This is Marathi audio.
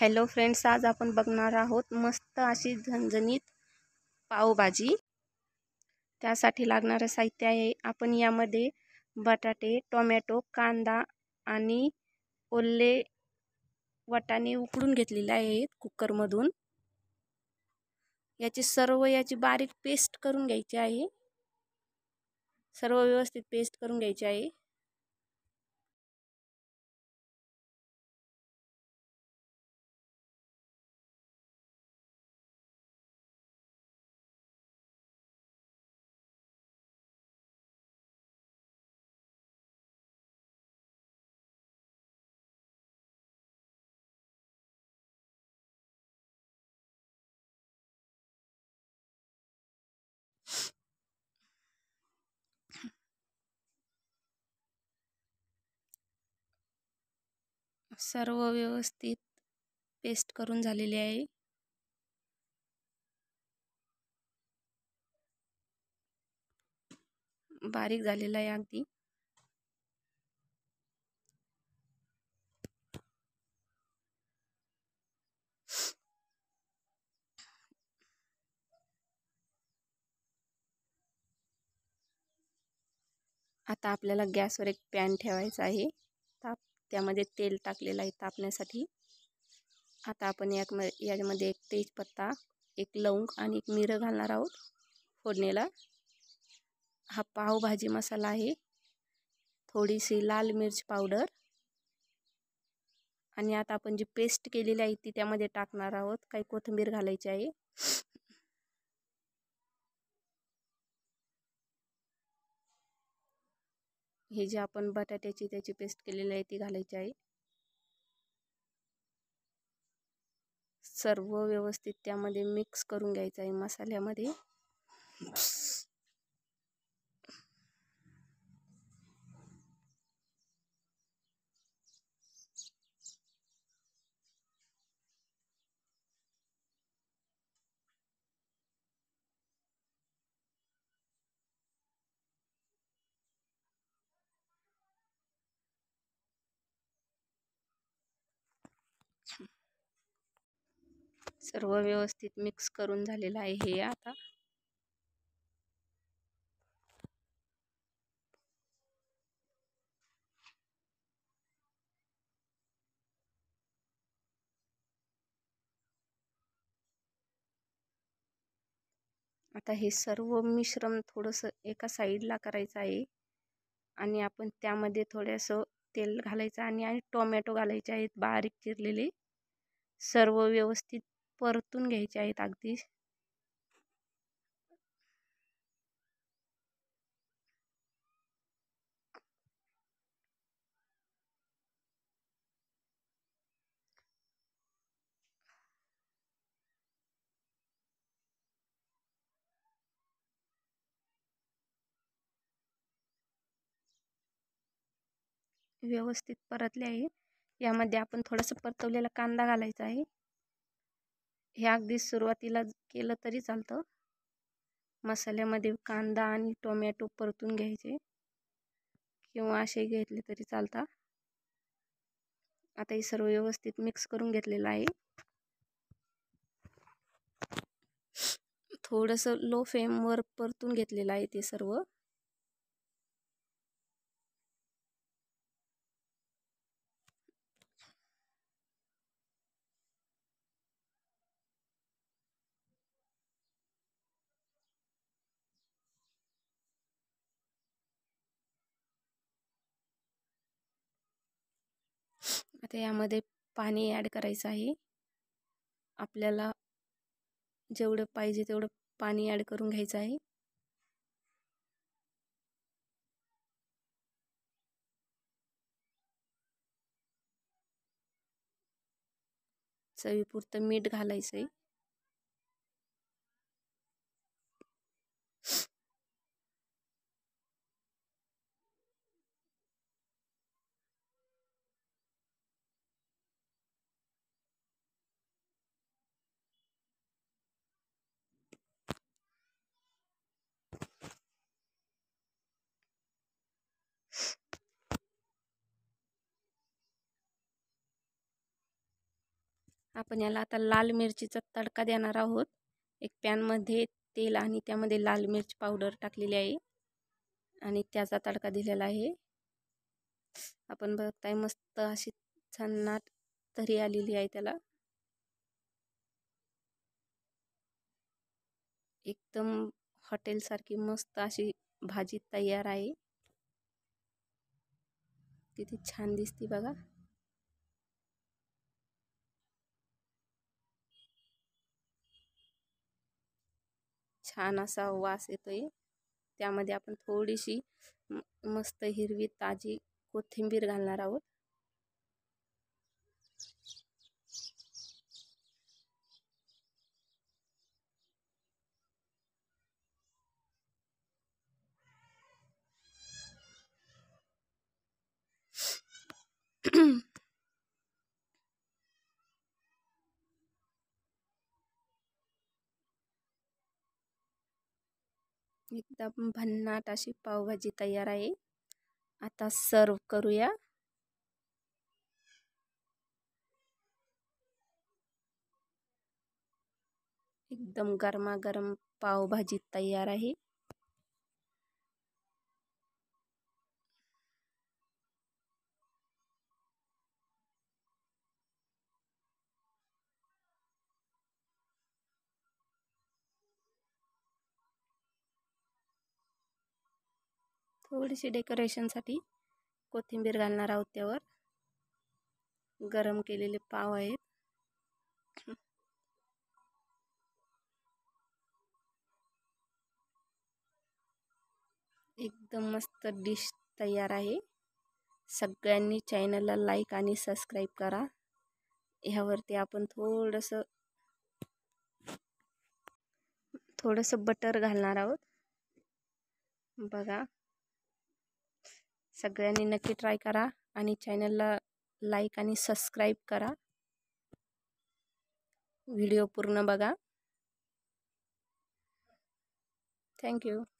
हॅलो फ्रेंड्स आज आपण बघणार आहोत मस्त अशी झणझणीत पावभाजी त्यासाठी लागणारं साहित्य आहे आपण यामध्ये बटाटे टोमॅटो कांदा आणि ओले वटाने उकडून घेतलेले आहेत कुकरमधून याची सर्व याची बारीक पेस्ट करून घ्यायची आहे सर्व व्यवस्थित पेस्ट करून घ्यायची आहे सर्व व्यवस्थित पेस्ट करून झालेली आहे बारीक झालेला आहे अगदी आता आपल्याला गॅसवर एक पॅन ठेवायचा आहे त्यामध्ये तेल टाकलेलं आहे तापण्यासाठी आता आपण म याच्यामध्ये एक तेजपत्ता एक लवंग आणि एक मिरं घालणार आहोत फोडणीला हा पावभाजी मसाला आहे थोडीशी लाल मिर्च पावडर आणि आता आपण जी पेस्ट केलेली आहे ती त्यामध्ये टाकणार आहोत काही कोथिंबीर घालायची आहे हे जे आपण बटाट्याची त्याची पेस्ट केलेली आहे ती घालायची आहे सर्व व्यवस्थित त्यामध्ये मिक्स करून घ्यायचं आहे मसाल्यामध्ये सर्व व्यवस्थित मिक्स करून झालेलं आहे हे आता आता हे सर्व मिश्रण थोडंसं एका साईडला करायचं आहे आणि आपण त्यामध्ये थोडंसं तेल घालायचं आणि आणि टोमॅटो घालायचे आहेत बारीक चिरलेले सर्व व्यवस्थित परतून घ्यायचे आहेत अगदी व्यवस्थित परतले आहे यामध्ये आपण थोडासा परतवलेला कांदा घालायचा आहे हे अगदी सुरुवातीला केलं तरी चालतं मसाल्यामध्ये कांदा आणि टोमॅटो परतून घ्यायचे किंवा असे घेतले तरी चालतात आता हे सर्व व्यवस्थित मिक्स करून घेतलेलं आहे थोडंसं लो फ्लेमवर परतून घेतलेलं आहे ते सर्व आता यामध्ये पाणी ॲड करायचं आहे आपल्याला जेवढं पाहिजे तेवढं पाणी ॲड करून घ्यायचं आहे चवीपुरतं मीठ घालायचं आहे आपण याला आता लाल मिरचीचा तडका देणार आहोत एक पॅनमध्ये तेल आणि त्यामध्ये लाल मिरची पावडर टाकलेली आहे आणि त्याचा तडका दिलेला आहे आपण बघताय मस्त अशी छन्नाट तरी आलेली आहे त्याला एकदम हॉटेलसारखी मस्त अशी भाजी तयार आहे किती छान दिसते बघा छान असा वास येतो आहे त्यामध्ये आपण थोडीशी मस्त हिरवी ताजी कोथिंबीर घालणार आहोत एकदम भन्नाट अशी पावभाजी तयार आहे आता सर्व करूया एकदम गरमागरम पावभाजी तयार आहे थोडीशी डेकोरेशनसाठी कोथिंबीर घालणार आहोत त्यावर गरम केलेले पाव आहेत एकदम मस्त डिश तयार आहे सगळ्यांनी चॅनलला लाईक आणि सबस्क्राईब करा ह्यावरती आपण थोडंसं थोडंसं बटर घालणार आहोत बघा सगळ्यांनी नक्की ट्राय करा आणि चॅनलला लाईक आणि सबस्क्राईब करा व्हिडिओ पूर्ण बघा थँक्यू